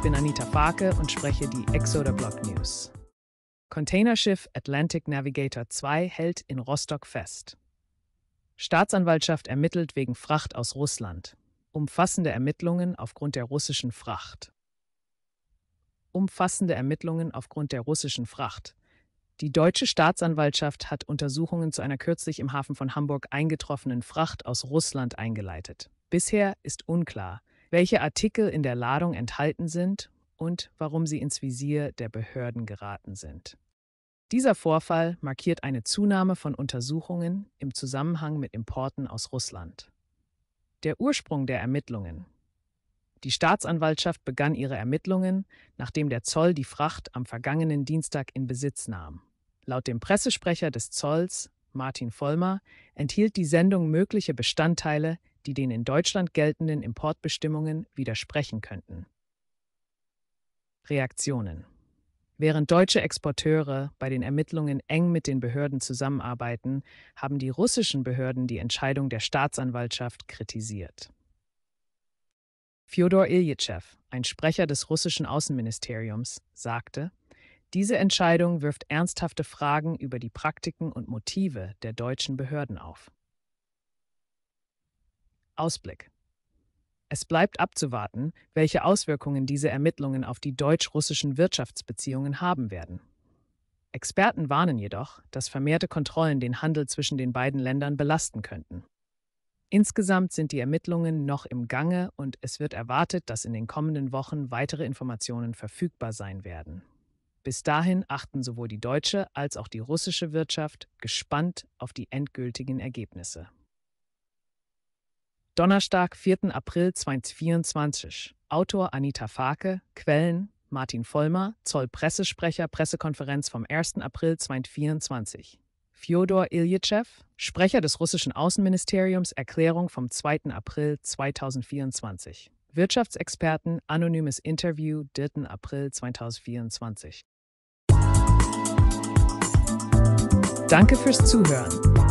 Ich bin Anita Farke und spreche die Exoder Block News. Containerschiff Atlantic Navigator 2 hält in Rostock fest. Staatsanwaltschaft ermittelt wegen Fracht aus Russland. Umfassende Ermittlungen aufgrund der russischen Fracht. Umfassende Ermittlungen aufgrund der russischen Fracht. Die deutsche Staatsanwaltschaft hat Untersuchungen zu einer kürzlich im Hafen von Hamburg eingetroffenen Fracht aus Russland eingeleitet. Bisher ist unklar, welche Artikel in der Ladung enthalten sind und warum sie ins Visier der Behörden geraten sind. Dieser Vorfall markiert eine Zunahme von Untersuchungen im Zusammenhang mit Importen aus Russland. Der Ursprung der Ermittlungen. Die Staatsanwaltschaft begann ihre Ermittlungen, nachdem der Zoll die Fracht am vergangenen Dienstag in Besitz nahm. Laut dem Pressesprecher des Zolls, Martin Vollmer, enthielt die Sendung mögliche Bestandteile, die den in Deutschland geltenden Importbestimmungen widersprechen könnten. Reaktionen Während deutsche Exporteure bei den Ermittlungen eng mit den Behörden zusammenarbeiten, haben die russischen Behörden die Entscheidung der Staatsanwaltschaft kritisiert. Fyodor Iljeschew, ein Sprecher des russischen Außenministeriums, sagte, diese Entscheidung wirft ernsthafte Fragen über die Praktiken und Motive der deutschen Behörden auf. Ausblick. Es bleibt abzuwarten, welche Auswirkungen diese Ermittlungen auf die deutsch-russischen Wirtschaftsbeziehungen haben werden. Experten warnen jedoch, dass vermehrte Kontrollen den Handel zwischen den beiden Ländern belasten könnten. Insgesamt sind die Ermittlungen noch im Gange und es wird erwartet, dass in den kommenden Wochen weitere Informationen verfügbar sein werden. Bis dahin achten sowohl die deutsche als auch die russische Wirtschaft gespannt auf die endgültigen Ergebnisse. Donnerstag, 4. April 2024. Autor Anita Fake, Quellen Martin Vollmer, Zollpressesprecher, Pressekonferenz vom 1. April 2024. Fjodor Ilyitschew, Sprecher des russischen Außenministeriums, Erklärung vom 2. April 2024. Wirtschaftsexperten, anonymes Interview, 3. April 2024. Danke fürs Zuhören.